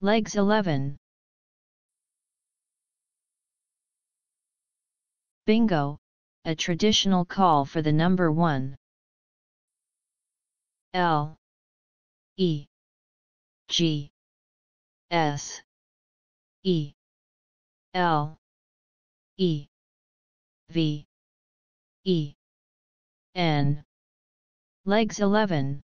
Legs 11 Bingo, a traditional call for the number 1. L E G S E L E V E N Legs 11